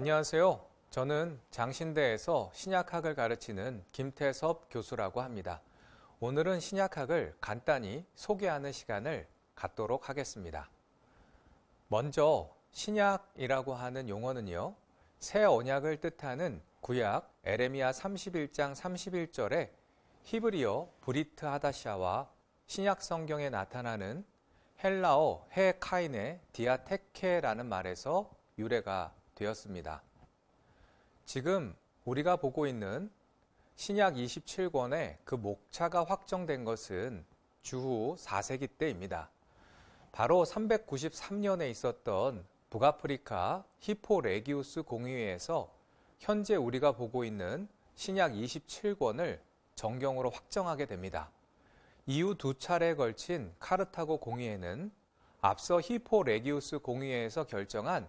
안녕하세요. 저는 장신대에서 신약학을 가르치는 김태섭 교수라고 합니다. 오늘은 신약학을 간단히 소개하는 시간을 갖도록 하겠습니다. 먼저 신약이라고 하는 용어는요. 새 언약을 뜻하는 구약 에레미야 31장 31절에 히브리어 브리트 하다샤와 신약 성경에 나타나는 헬라어 헤카인의 디아테케라는 말에서 유래가 되었습니다. 지금 우리가 보고 있는 신약 27권의 그 목차가 확정된 것은 주후 4세기 때입니다. 바로 393년에 있었던 북아프리카 히포레기우스 공의회에서 현재 우리가 보고 있는 신약 27권을 정경으로 확정하게 됩니다. 이후 두 차례에 걸친 카르타고 공의회는 앞서 히포레기우스 공의회에서 결정한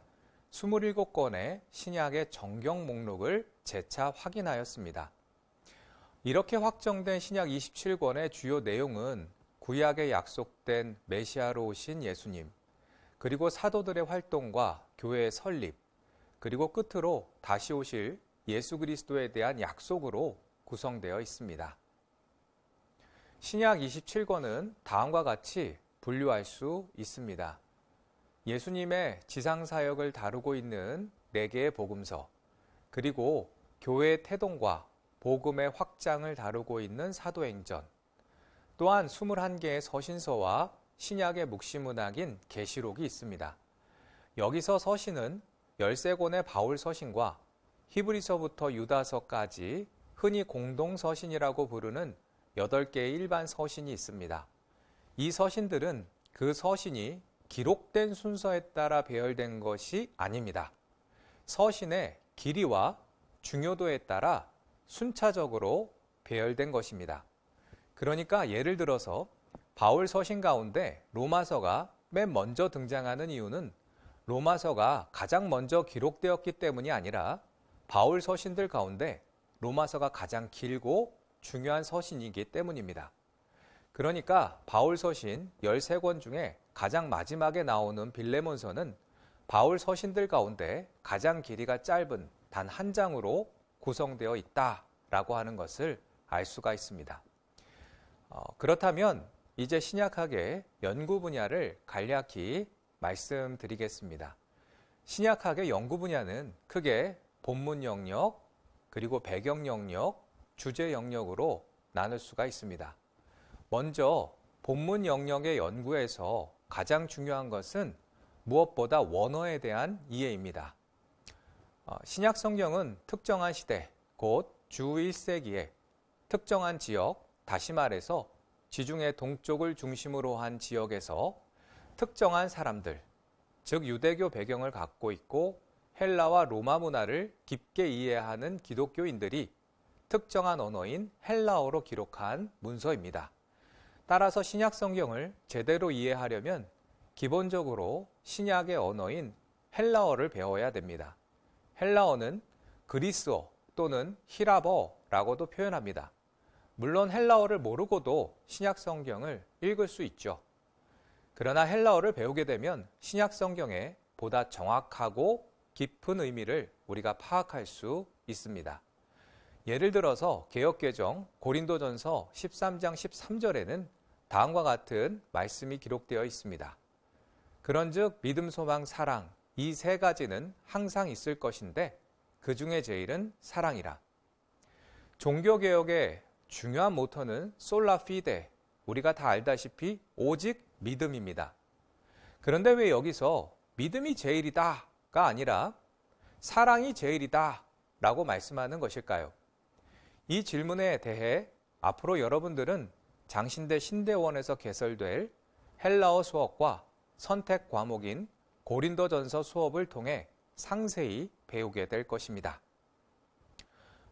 2 7권의 신약의 정경 목록을 재차 확인하였습니다. 이렇게 확정된 신약 27권의 주요 내용은 구약에 약속된 메시아로 오신 예수님, 그리고 사도들의 활동과 교회의 설립, 그리고 끝으로 다시 오실 예수 그리스도에 대한 약속으로 구성되어 있습니다. 신약 27권은 다음과 같이 분류할 수 있습니다. 예수님의 지상 사역을 다루고 있는 4개의 복음서, 그리고 교회의 태동과 복음의 확장을 다루고 있는 사도행전, 또한 21개의 서신서와 신약의 묵시문학인 계시록이 있습니다. 여기서 서신은 13권의 바울 서신과 히브리서부터 유다서까지 흔히 공동 서신이라고 부르는 8개의 일반 서신이 있습니다. 이 서신들은 그 서신이 기록된 순서에 따라 배열된 것이 아닙니다. 서신의 길이와 중요도에 따라 순차적으로 배열된 것입니다. 그러니까 예를 들어서 바울 서신 가운데 로마서가 맨 먼저 등장하는 이유는 로마서가 가장 먼저 기록되었기 때문이 아니라 바울 서신들 가운데 로마서가 가장 길고 중요한 서신이기 때문입니다. 그러니까 바울 서신 13권 중에 가장 마지막에 나오는 빌레몬서는 바울 서신들 가운데 가장 길이가 짧은 단 한 장으로 구성되어 있다라고 하는 것을 알 수가 있습니다. 어, 그렇다면 이제 신약학의 연구 분야를 간략히 말씀드리겠습니다. 신약학의 연구 분야는 크게 본문 영역, 그리고 배경 영역, 주제 영역으로 나눌 수가 있습니다. 먼저 본문 영역의 연구에서 가장 중요한 것은 무엇보다 원어에 대한 이해입니다. 어, 신약 성경은 특정한 시대, 곧 주 1세기에 특정한 지역, 다시 말해서 지중해 동쪽을 중심으로 한 지역에서 특정한 사람들, 즉 유대교 배경을 갖고 있고 헬라와 로마 문화를 깊게 이해하는 기독교인들이 특정한 언어인 헬라어로 기록한 문서입니다. 따라서 신약 성경을 제대로 이해하려면 기본적으로 신약의 언어인 헬라어를 배워야 됩니다. 헬라어는 그리스어 또는 히라버라고도 표현합니다. 물론 헬라어를 모르고도 신약 성경을 읽을 수 있죠. 그러나 헬라어를 배우게 되면 신약 성경에 보다 정확하고 깊은 의미를 우리가 파악할 수 있습니다. 예를 들어서 개혁개정 고린도전서 13장 13절에는 다음과 같은 말씀이 기록되어 있습니다. 그런즉 믿음, 소망, 사랑 이 세 가지는 항상 있을 것인데 그 중에 제일은 사랑이라. 종교 개혁의 중요한 모터는 솔라 피데 우리가 다 알다시피 오직 믿음입니다. 그런데 왜 여기서 믿음이 제일이다가 아니라 사랑이 제일이다 라고 말씀하는 것일까요? 이 질문에 대해 앞으로 여러분들은 장신대 신대원에서 개설될 헬라어 수업과 선택 과목인 고린도전서 수업을 통해 상세히 배우게 될 것입니다.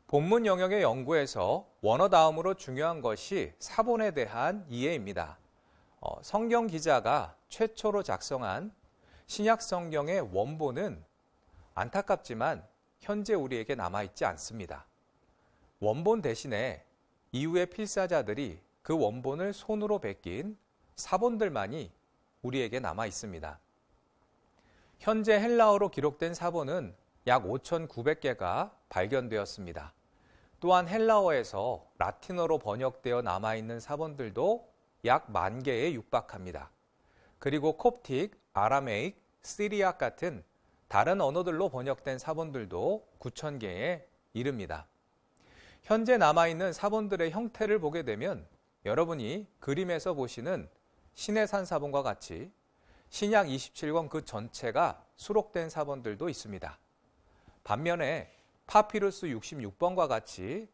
본문 영역의 연구에서 원어 다음으로 중요한 것이 사본에 대한 이해입니다. 어, 성경 기자가 최초로 작성한 신약 성경의 원본은 안타깝지만 현재 우리에게 남아있지 않습니다. 원본 대신에 이후의 필사자들이 그 원본을 손으로 베낀 사본들만이 우리에게 남아 있습니다. 현재 헬라어로 기록된 사본은 약 5,900개가 발견되었습니다. 또한 헬라어에서 라틴어로 번역되어 남아있는 사본들도 약 만 개에 육박합니다. 그리고 콥틱, 아람에익, 시리아 같은 다른 언어들로 번역된 사본들도 9,000개에 이릅니다. 현재 남아있는 사본들의 형태를 보게 되면 여러분이 그림에서 보시는 신해산 사본과 같이 신약 27권 그 전체가 수록된 사본들도 있습니다. 반면에 파피루스 66번과 같이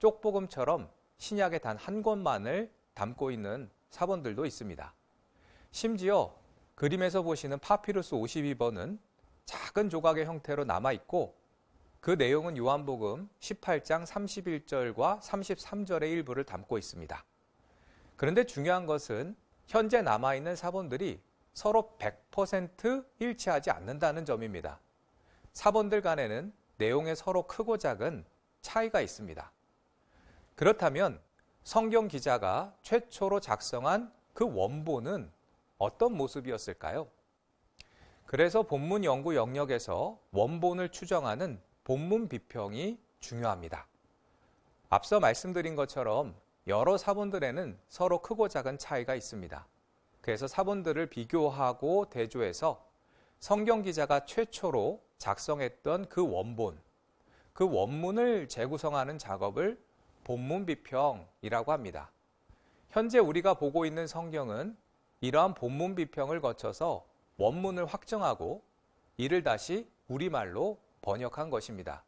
쪽복음처럼 신약의 단 한 권만을 담고 있는 사본들도 있습니다. 심지어 그림에서 보시는 파피루스 52번은 작은 조각의 형태로 남아있고 그 내용은 요한복음 18장 31절과 33절의 일부를 담고 있습니다. 그런데 중요한 것은 현재 남아있는 사본들이 서로 100% 일치하지 않는다는 점입니다. 사본들 간에는 내용의 서로 크고 작은 차이가 있습니다. 그렇다면 성경 기자가 최초로 작성한 그 원본은 어떤 모습이었을까요? 그래서 본문 연구 영역에서 원본을 추정하는 본문 비평이 중요합니다. 앞서 말씀드린 것처럼 여러 사본들에는 서로 크고 작은 차이가 있습니다. 그래서 사본들을 비교하고 대조해서 성경 기자가 최초로 작성했던 그 원본, 그 원문을 재구성하는 작업을 본문 비평이라고 합니다. 현재 우리가 보고 있는 성경은 이러한 본문 비평을 거쳐서 원문을 확정하고 이를 다시 우리말로 번역한 것입니다.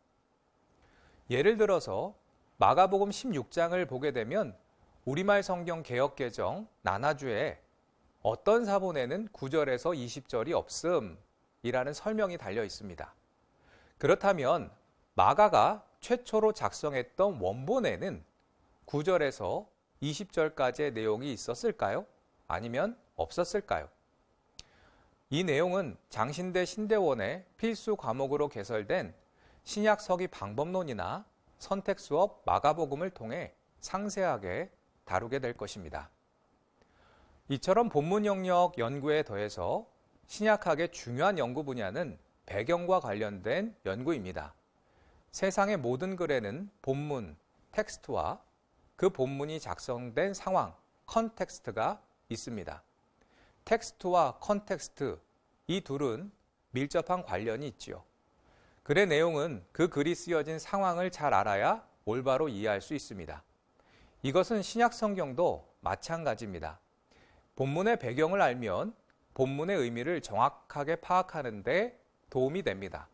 예를 들어서 마가복음 16장을 보게 되면 우리말 성경 개혁 개정 나나주에 어떤 사본에는 9절에서 20절이 없음이라는 설명이 달려 있습니다. 그렇다면 마가가 최초로 작성했던 원본에는 9절에서 20절까지의 내용이 있었을까요? 아니면 없었을까요? 이 내용은 장신대 신대원의 필수 과목으로 개설된 신약서기 방법론이나 선택 수업 마가복음을 통해 상세하게 다루게 될 것입니다. 이처럼 본문 영역 연구에 더해서 신약학의 중요한 연구 분야는 배경과 관련된 연구입니다. 세상의 모든 글에는 본문, 텍스트와 그 본문이 작성된 상황, 컨텍스트가 있습니다. 텍스트와 컨텍스트 이 둘은 밀접한 관련이 있지요. 글의 내용은 그 글이 쓰여진 상황을 잘 알아야 올바로 이해할 수 있습니다. 이것은 신약 성경도 마찬가지입니다. 본문의 배경을 알면 본문의 의미를 정확하게 파악하는데 도움이 됩니다.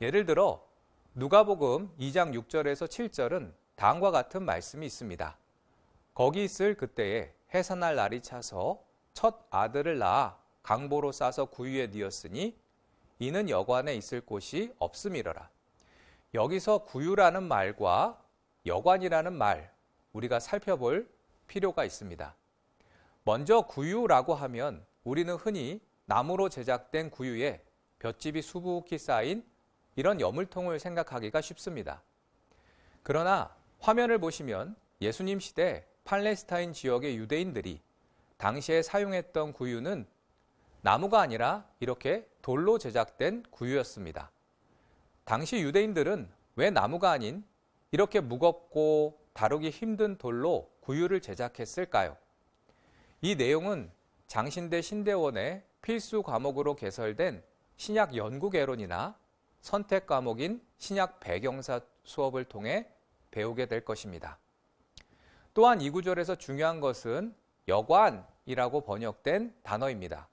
예를 들어 누가복음 2장 6절에서 7절은 다음과 같은 말씀이 있습니다. 거기 있을 그때에 해산할 날이 차서 첫 아들을 낳아 강보로 싸서 구유에 뉘었으니 이는 여관에 있을 곳이 없음이러라. 여기서 구유라는 말과 여관이라는 말 우리가 살펴볼 필요가 있습니다. 먼저 구유라고 하면 우리는 흔히 나무로 제작된 구유에 볏짚이 수북히 쌓인 이런 여물통을 생각하기가 쉽습니다. 그러나 화면을 보시면 예수님 시대 팔레스타인 지역의 유대인들이 당시에 사용했던 구유는 나무가 아니라 이렇게 돌로 제작된 구유였습니다. 당시 유대인들은 왜 나무가 아닌 이렇게 무겁고 다루기 힘든 돌로 구유를 제작했을까요? 이 내용은 장신대 신대원의 필수 과목으로 개설된 신약 연구 개론이나 선택 과목인 신약 배경사 수업을 통해 배우게 될 것입니다. 또한 이 구절에서 중요한 것은 여관이라고 번역된 단어입니다.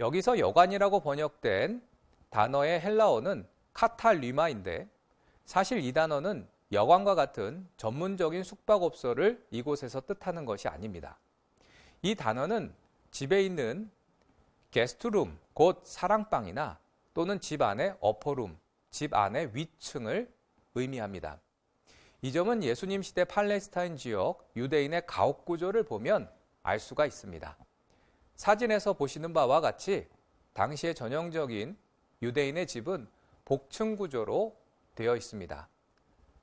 여기서 여관이라고 번역된 단어의 헬라어는 카탈리마인데 사실 이 단어는 여관과 같은 전문적인 숙박업소를 이곳에서 뜻하는 것이 아닙니다. 이 단어는 집에 있는 게스트룸, 곧 사랑방이나 또는 집 안의 어퍼룸, 집 안의 위층을 의미합니다. 이 점은 예수님 시대 팔레스타인 지역 유대인의 가옥 구조를 보면 알 수가 있습니다. 사진에서 보시는 바와 같이 당시의 전형적인 유대인의 집은 복층 구조로 되어 있습니다.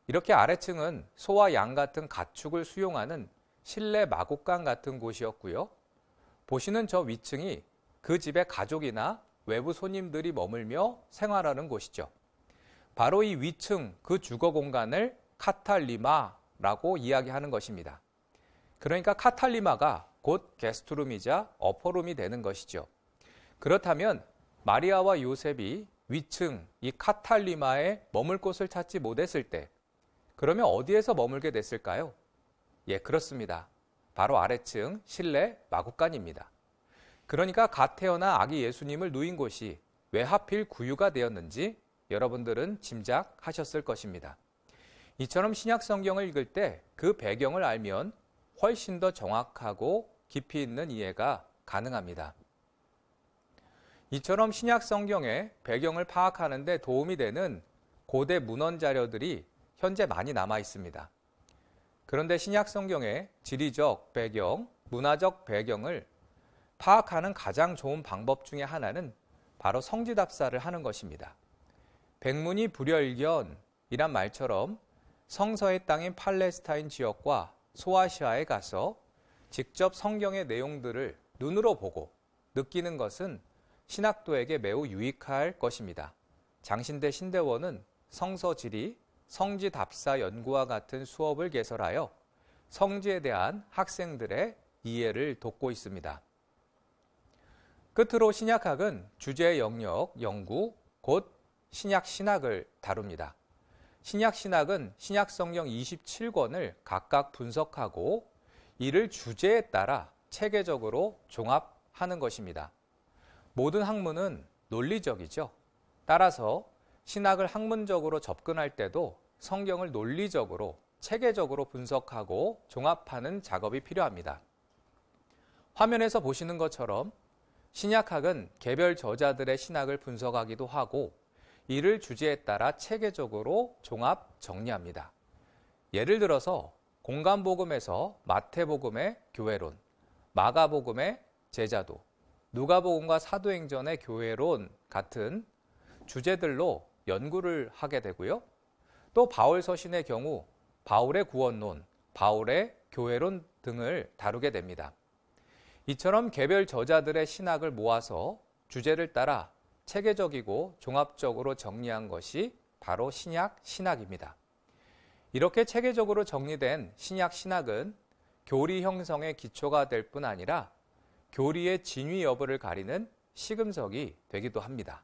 이렇게 아래층은 소와 양 같은 가축을 수용하는 실내 마곡간 같은 곳이었고요. 보시는 저 위층이 그 집의 가족이나 외부 손님들이 머물며 생활하는 곳이죠. 바로 이 위층 그 주거 공간을 카탈리마라고 이야기하는 것입니다. 그러니까 카탈리마가 곧 게스트룸이자 어퍼룸이 되는 것이죠. 그렇다면 마리아와 요셉이 위층 이 카탈리마에 머물 곳을 찾지 못했을 때 그러면 어디에서 머물게 됐을까요? 예, 그렇습니다. 바로 아래층 실내 마구간입니다. 그러니까 갓 태어나 아기 예수님을 누인 곳이 왜 하필 구유가 되었는지 여러분들은 짐작하셨을 것입니다. 이처럼 신약 성경을 읽을 때 그 배경을 알면 훨씬 더 정확하고 깊이 있는 이해가 가능합니다. 이처럼 신약 성경의 배경을 파악하는 데 도움이 되는 고대 문헌 자료들이 현재 많이 남아 있습니다. 그런데 신약 성경의 지리적 배경, 문화적 배경을 파악하는 가장 좋은 방법 중의 하나는 바로 성지답사를 하는 것입니다. 백문이 불여일견이란 말처럼 성서의 땅인 팔레스타인 지역과 소아시아에 가서 직접 성경의 내용들을 눈으로 보고 느끼는 것은 신학도에게 매우 유익할 것입니다. 장신대 신대원은 성서지리, 성지답사 연구와 같은 수업을 개설하여 성지에 대한 학생들의 이해를 돕고 있습니다. 끝으로 신약학은 주제 영역, 연구, 곧 신약 신학을 다룹니다. 신약 신학은 신약 성경 27권을 각각 분석하고 이를 주제에 따라 체계적으로 종합하는 것입니다. 모든 학문은 논리적이죠. 따라서 신학을 학문적으로 접근할 때도 성경을 논리적으로 체계적으로 분석하고 종합하는 작업이 필요합니다. 화면에서 보시는 것처럼 신약학은 개별 저자들의 신학을 분석하기도 하고 이를 주제에 따라 체계적으로 종합 정리합니다. 예를 들어서 공간복음에서 마태복음의 교회론, 마가복음의 제자도, 누가복음과 사도행전의 교회론 같은 주제들로 연구를 하게 되고요. 또 바울 서신의 경우 바울의 구원론, 바울의 교회론 등을 다루게 됩니다. 이처럼 개별 저자들의 신학을 모아서 주제를 따라 체계적이고 종합적으로 정리한 것이 바로 신약 신학입니다. 이렇게 체계적으로 정리된 신약 신학은 교리 형성의 기초가 될 뿐 아니라 교리의 진위 여부를 가리는 시금석이 되기도 합니다.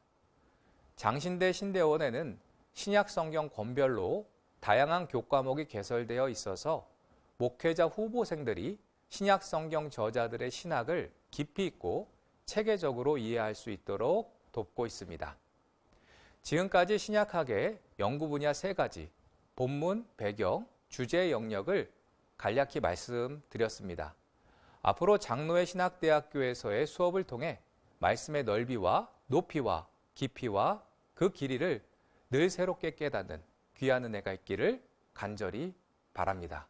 장신대 신대원에는 신약 성경 권별로 다양한 교과목이 개설되어 있어서 목회자 후보생들이 신약 성경 저자들의 신학을 깊이 있고 체계적으로 이해할 수 있도록 돕고 있습니다. 지금까지 신약학의 연구 분야 세 가지 본문 배경, 주제 영역을 간략히 말씀드렸습니다. 앞으로 장로의 신학대학교에서의 수업을 통해 말씀의 넓이와 높이와 깊이와 그 길이를 늘 새롭게 깨닫는 귀한 은혜가 있기를 간절히 바랍니다.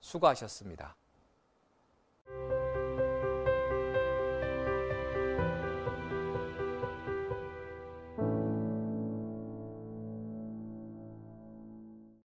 수고하셨습니다.